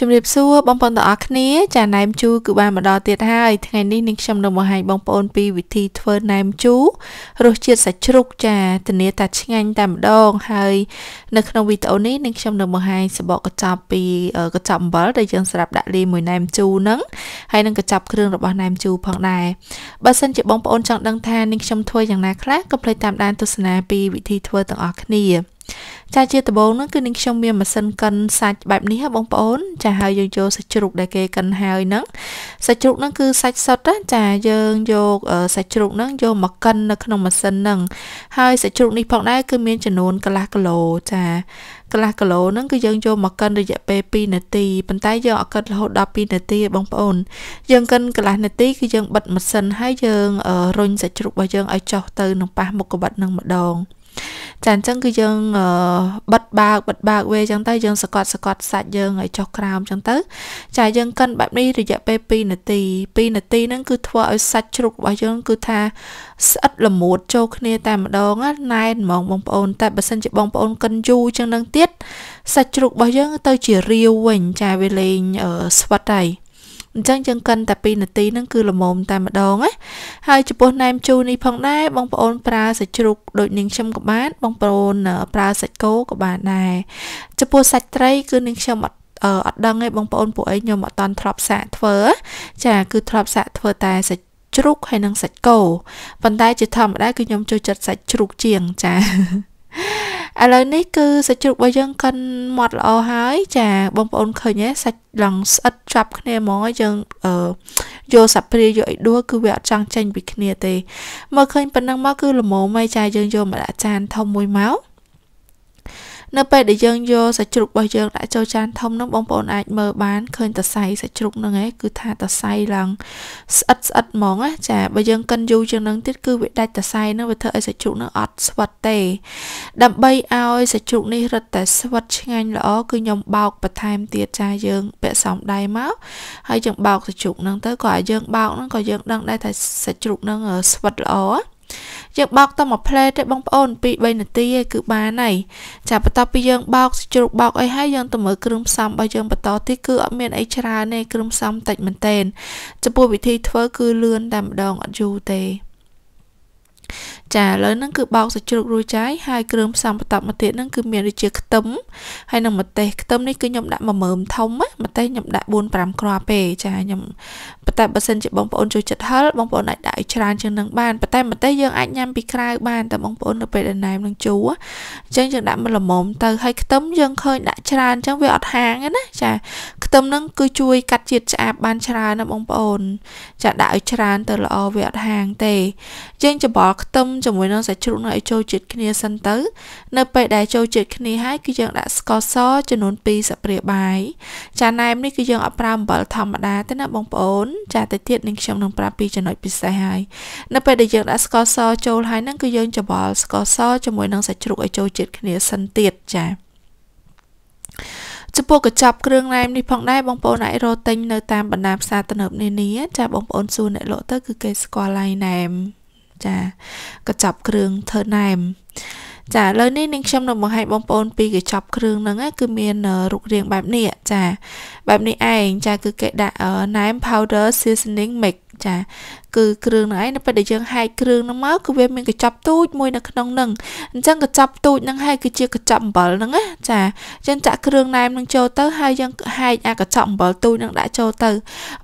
ជំរាបសួរបងប្អូនទាំងអស់គ្នាចាណែមជូគឺបានមកដល់ទៀតហើយថ្ងៃនេះនាងខ្ញុំនឹងបង្ហាញបងប្អូនពីវិធីធ្វើណែមជូ រសជាតិសាច់ជ្រូកចាធានាតែឆ្ងាញ់តែម្ដង ហើយ នៅក្នុងវីដេអូនេះនាងខ្ញុំនឹងបង្ហាញសបកកញ្ចប់ពីកញ្ចប់អំបិលដែលយើងសម្រាប់ដាក់លាយមួយណែមជូហ្នឹងហើយនឹងកញ្ចប់គ្រឿងរបស់ណែមជូ ផងដែរបើសិនជាបងប្អូនចង់ដឹងថានាងខ្ញុំធ្វើយ៉ាងណាខ្លះកុំភ្លេចតាមដានទស្សនាពីវិធីធ្វើទាំងអស់គ្នាចាជាដំបូងហ្នឹងគឺនឹងខ្ញុំមានម៉ាស៊ីនកិនសាច់បែបនេះហ៎បងប្អូន ចាហើយយើងយកសាច់ជ្រូកដែលគេកិនហើយហ្នឹងសាច់ជ្រូកហ្នឹងគឺសាច់សុទ្ធចាយើងយកសាច់ជ្រូកហ្នឹងយកមកកិននៅក្នុងម៉ាស៊ីនហ្នឹងហើយសាច់ជ្រូកនេះផងដែរគឺមានចំនួនកន្លះគីឡូចាកន្លះគីឡូហ្នឹងគឺយើងយកមកកិនរយៈពេល2នាទីប៉ុន្តែយើងអកិនរហូតដល់2នាទីបងប្អូន យើងកិនកន្លះនាទីគឺយើងបិទម៉ាស៊ីនហើយយើងរុញសាច់ជ្រូករបស់យើងឲ្យចុះទៅនឹងប៉ះមុខក្បិតនឹងម្ដងចាអញ្ចឹងគឺយើងបិទបើកបិទបើកវាអញ្ចឹងទៅយើងសកត់សកត់សាច់យើងឲ្យចុះក្រោមអញ្ចឹងទៅចាយើងកិនបែបនេះរយៈពេល2នាទី2នាទីហ្នឹងគឺធ្វើឲ្យសាច់ជ្រូករបស់យើងគឺថាស្អិតល្មួតចូលគ្នាតែម្ដងណែនហ្មងបងប្អូន តែបើសិនជាបងប្អូនកិនយូរអញ្ចឹងនឹងទៀតសាច់ជ្រូករបស់យើងទៅ ជារាវវិញចាវាលេងស្វិតហើយអញ្ចឹងយើងកិនតែ2នាទីហ្នឹងគឺល្មមតែម្ដងណាហើយចំពោះណែមជូរនេះផងដែរបងប្អូនប្រើសាច់ជ្រូកដូចនាងខ្ញុំក៏បានបងប្អូនប្រើសាច់គោក៏បានដែរចំពោះសាច់ត្រីគឺនាងខ្ញុំអត់អឺអត់ដឹងទេបងប្អូនពួកឯងខ្ញុំអត់តន់ធ្លាប់សាកធ្វើ ចា គឺធ្លាប់សាកធ្វើតែសាច់ជ្រូកហើយនិងសាច់គោប៉ុន្តែជាធម្មតាគឺខ្ញុំចូលចិត្តសាច់ជ្រូកជាងចាឥឡូវនេះគឺសាច់ជ្រូករបស់យើងកិនម៉ត់ល្អហើយចាបងប្អូនឃើញទេសាច់ឡង់ស្អិតជាប់គ្នាហ្មងយើងយកសាព្រាយកអីដួលគឺវាអត់ចង់ចេញពីគ្នាទេមកឃើញប៉ុណ្ណឹងមកគឺល្មមហើយចាយើងយកមកដាក់ចានធំមួយមកនៅពេលដែលយើងយកសាច់ជ្រូករបស់យើងដាក់ចូលចានធំនោះបងប្អូនអាចមើលបានឃើញតសៃសាច់ជ្រូកហ្នឹងឯងគឺថាតសៃឡើងស្អិតស្អិតហ្មងណាចាបើយើងកិនយូរជាងហ្នឹងទៀតគឺវាដាច់តសៃហ្នឹងវាធ្វើឲ្យសាច់ជ្រូកហ្នឹងអត់ស្វិតទេដើម្បីឲ្យសាច់ជ្រូកនេះរឹតតែស្វិតឆ្ងាញ់ល្អគឺខ្ញុំបោកបន្ថែមទៀតចាយើងពាក់សំដៃមកហើយយើងបោកសាច់ជ្រូកហ្នឹងទៅក៏ឲ្យយើងបោកហ្នឹងក៏យើងដឹងដែរថាសាច់ជ្រូកហ្នឹងស្វិតល្អណាយើងបោកតែមួយផ្លែទេបងប្អូន2 3នាទីឯងគឺបានហើយចាបន្ទាប់ពីយើងបោកជ្រូកបោកអីហើយយើងទៅមើលគ្រឿងផ្សំរបស់យើងបន្តទៀតគឺអត់មានអីច្រើនទេគ្រឿងផ្សំតិចមែនទែនចំពោះវិធីធ្វើគឺលឿនតែម្ដងអត់យូរទេចាឥឡូវហ្នឹងគឺបោកសាច់ជ្រូករួចហើយហើយគ្រឿងផ្សំបន្ទាប់មកទៀតហ្នឹងគឺមានដូចជាខ្ទឹមហើយនិងម្ទេសខ្ទឹមនេះគឺខ្ញុំដាក់មួយមើមធំណាម្ទេសខ្ញុំដាក់4 5គ្រាប់ទេចាខ្ញុំប៉ុន្តែបើសិនជាបងប្អូនចូលចិត្តហិលបងប្អូនអាចដាក់ឲ្យច្រើនជាងនឹងបានប៉ុន្តែម្ទេសយើងអាចញ៉ាំពីក្រៅបានតែបងប្អូននៅពេលដែលណែមនឹងជូរអញ្ចឹងយើងដាក់មួយល្មមទៅហើយខ្ទឹមយើងឃើញដាក់ច្រើនអញ្ចឹងវាអត់ហាងណាចាខ្ទឹមហ្នឹងគឺជួយកាត់ជាតិឆ្អាបបានច្រើនណាបងប្អូនចាដាក់ឲ្យច្រើនទៅល្អវាអត់ហាងទេយើងច្បល់ខ្ទឹមជាមួយនឹងសាច់ជ្រូកនឹងឲ្យចូលជាតិគ្នាសិនទៅនៅពេលដែលចូលជាតិគ្នាហើយគឺយើងដាក់ស្ករសចំនួន2ស្លាបព្រាបាយចាណែមនេះគឺយើងអត់ប្រើអំបិលធម្មតាទេណាបងប្អូនចាទៅទៀតនឹងខ្ញុំនឹងប្រាប់ពីចំណុចពិសេសហើយនៅពេលដែលយើងដាក់ស្ករសចូលហើយហ្នឹងគឺយើងច្របល់ស្ករសជាមួយនឹងសាច់ជ្រូកឲ្យចូលជាតិគ្នាសិនទៀតចាចំពោះកញ្ចប់គ្រឿងណែមនេះផងដែរបងប្អូនអាចរកទិញនៅតាមបណ្ដាផ្សារទំនើបនានាចាបងប្អូនសួរអ្នកលក់ទៅគឺគេស្គាល់ហើយណែមចាកញ្ចប់គ្រឿងធ្វើណែមចាឥឡូវនេះនាងខ្ញុំនឹងបង្ហាញបងប្អូនពីកញ្ចប់គ្រឿងហ្នឹងគឺមានរូបរាងបែបនេះចាបែបនេះឯងចា គឺគេដាក់ណែម powder seasoning mix ចាគឺគ្រឿងហ្នឹងឯងនៅពេលដែលយើងហែកគ្រឿងហ្នឹងមកគឺវាមានកញ្ចប់ទូចមួយនៅក្នុងហ្នឹងអញ្ចឹងកញ្ចប់ទូចហ្នឹងហើយគឺជាកញ្ចប់អំបិលហ្នឹងណាចាអញ្ចឹងចាក់គ្រឿងណែមហ្នឹងចូលទៅហើយយើងហែកអាកញ្ចប់អំបិលទូចហ្នឹងដាក់ចូលទៅ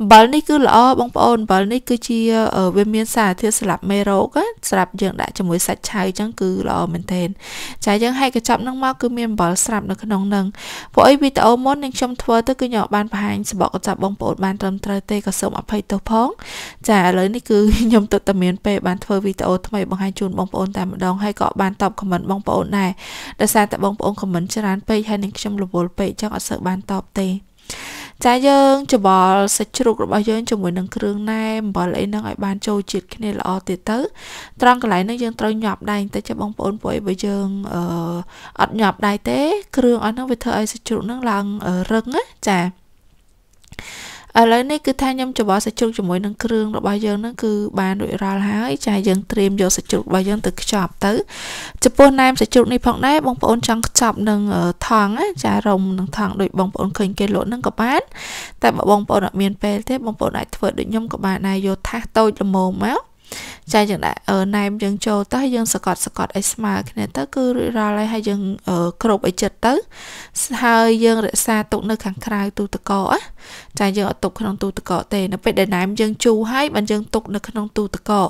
អំបិលនេះគឺល្អបងប្អូនអំបិលនេះគឺជាវាមានសារធាតុសម្រាប់មេរោគសម្រាប់យើងដាក់ជាមួយសាច់ឆៅអញ្ចឹងគឺល្អមែនទែនចាយើងហែកកញ្ចប់ហ្នឹងមកគឺមានអំបិលស្រាប់នៅក្នុងហ្នឹងពួកអីវីដេអូមុននឹងខ្ញុំធ្វើទៅគឺខ្ញុំបានបង្ហាញសបកកញ្ចប់បងប្អូនបានត្រឹមត្រូវទេក៏សូមអភ័យទោសផងចាឥឡូវនេះគឺខ្ញុំទឹកតែមានពេលបានធ្វើវីដេអូថ្មីបង្ហាញជូនបងប្អូនតែម្ដងហើយក៏បានតបខមមិនបងប្អូនដែរដោយសារតែបងប្អូនខមមិនច្រើនពេកហើយនឹងខ្ញុំរវល់ពេកចឹងអត់សូវបានតបទេ ចាយើងច្បល់សាច់ជ្រូករបស់យើងជាមួយនឹងគ្រឿងណែអំបិលអីហ្នឹងឲ្យបានចូលជាតិគ្នាល្អទៀតទៅត្រង់កន្លែងហ្នឹងយើងត្រូវញាប់ដៃបន្តិចចាបងប្អូនពួកអីបើយើងអឺអត់ញាប់ដៃទេ គ្រឿងអស់ហ្នឹងវាធ្វើឲ្យសាច់ជ្រូកហ្នឹងឡើងរឹងណាចាឥឡូវនេះគឺថាខ្ញុំច្របល់សាច់ជ្រូកជាមួយនឹងគ្រឿងរបស់យើងនឹងគឺបានរួចរាល់ហើយចាយើងត្រៀមយកសាច់ជ្រូករបស់យើងទៅខ្ចប់ទៅចំពោះណែមសាច់ជ្រូកនេះផងដែរបងប្អូនចង់ខ្ចប់នឹងថង់ណាចារុំនឹងថង់ដូចបងប្អូនឃើញគេលក់នឹងក៏បានតែបើបងប្អូនអត់មានពេលទេបងប្អូនអាចធ្វើដូចខ្ញុំក៏បានដែរយកថាសតូចល្មមមកចាយើងដែរអឺណែមយើងចូលទៅយើងសកត់សកត់ឲ្យស្មើគ្នាទៅគឺរួចរាល់ហើយហើយយើងគ្របឲ្យចិត្តទៅហើយយើងរក្សាទុកនៅខាងក្រៅទូទឹកកកចាយើងអត់ទុកក្នុងទូទឹកកកទេនៅពេលដែលណែមយើង ជូរហើយបានយើងទុក នៅក្នុងទូទឹកកក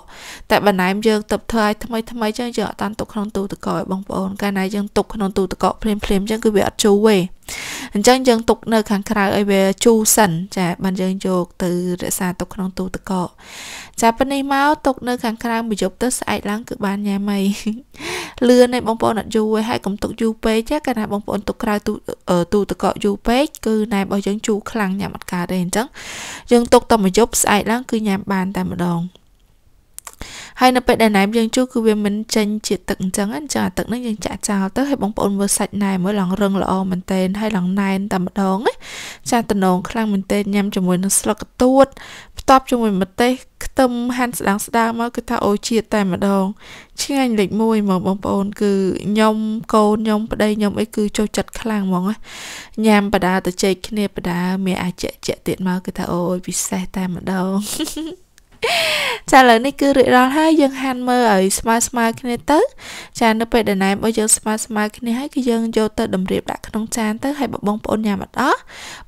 តែបើណែមយើងទៅធ្វើឲ្យថ្មីថ្មីចឹងយើងអត់តាន់ទុកក្នុងទូទឹកកកឯងបងប្អូនកាលណាយើងទុកក្នុងទូទឹកកកភ្លាមភ្លាមចឹងគឺវាអត់ជូរទេអញ្ចឹងយើងទុកនៅខាងក្រៅឲ្យវាជូរសិនចា បានយើងយកទៅរក្សាទុកក្នុងទូទឹកកកចាប៉ុនេះមកទុកនៅខាងក្រៅមួយយប់ទៅស្អែកឡើងគឺបានញ៉ាំហើយលឿនហើយបងប្អូនអត់យូរហើយកុំទុកយូរពេកចាកាលណាបងប្អូនទុកក្រៅទូទូទឹកកកយូរពេកគឺណែរបស់យើងជូរខ្លាំងញ៉ាំអត់កើតទេអញ្ចឹងយើងទុកតែមួយយប់ស្អែកឡើងគឺញ៉ាំបានតែម្ដងហើយនៅពេលដែលណែមយើងជូរគឺវាមិនចេញជាទឹកអញ្ចឹងអញ្ចឹងអាទឹកហ្នឹងយើងចាក់ចោលទៅហើយបងប្អូនមើលសាច់ណែមមើលឡើងរឹងល្អមែនទែនហើយឡើងណែនតែម្ដងណាចាតំណងខ្លាំងមែនទែនញ៉ាំជាមួយនឹងស្លឹកកទួតផ្ទាប់ជាមួយម្ទេសខ្ទឹមហាន់ស្ដាងស្ដាងមកគឺថាអូជាតិតែម្ដងឆ្ងាញ់លេខ1ហ្មងបងប្អូនគឺខ្ញុំកូនខ្ញុំប្តីខ្ញុំអីគឺចូលចិត្តខ្លាំងហ្មងញ៉ាំបដាទៅជែកគ្នាបដាមានអាចជែកទៀតមកគឺថាអូយពិសេសតែម្ដងចាឥឡូវនេះគឺរួចរាល់ហើយយើងហាន់មើលឲ្យស្មើស្មើគ្នាទៅចានៅពេលដែលណែមឲ្យយើងស្មើស្មើគ្នាហើយគឺយើងយកទៅតម្រៀបដាក់ក្នុងចានទៅហើយបងប្អូនញ៉ាំអត់អស់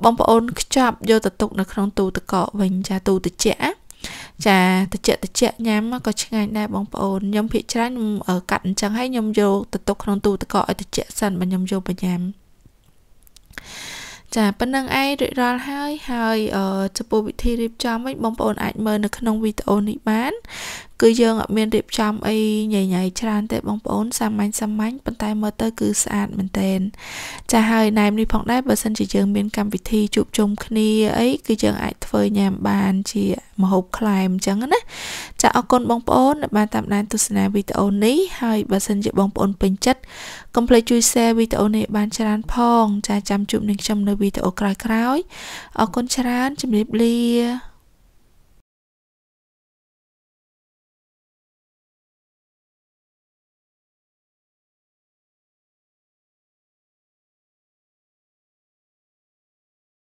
បងប្អូនខ្ចប់យកទៅទុក នៅក្នុងទូទឹកកកវិញចាទូត្រជាក់ណាចាតិចតិចញ៉ាំក៏ឆ្ងាញ់ដែរបងប្អូនខ្ញុំភាកច្រើនខ្ញុំកាត់អញ្ចឹងហើយខ្ញុំយកទៅទុកក្នុងទូទឹកកកឲ្យតិចសិនបើខ្ញុំយកបញ្ញាំចាប៉ុណ្្នឹងឯងរួចរាល់ហើយហើយចំពោះវិធីរៀបចំវិញបងប្អូនអាចមើលនៅក្នុងវីដេអូនេះបានគឺយើងអត់មានរៀបចំអីញញៃច្រើនទេ បងប្អូនសាមញ្ញសាមញ្ញប៉ុន្តែមើលទៅគឺស្អាតមែនតើចាហើយណែមនេះផងដែរបើសិនជាយើងមានកម្មវិធីជួបជុំគ្នាអីគឺយើងអាចធ្វើញ៉ាំបានជាម្ហូបខ្លែមអញ្ចឹងណាចាអរគុណបងប្អូនដែលបានតាមដានទស្សនាវីដេអូនេះហើយបើសិនជាបងប្អូនពេញចិត្តកុំភ្លេចជួយ share វីដេអូនេះបានច្រើន ផងចាចាំជួបនឹងខ្ញុំនៅវីដេអូក្រោយៗអរគុណច្រើនជម្រាបលា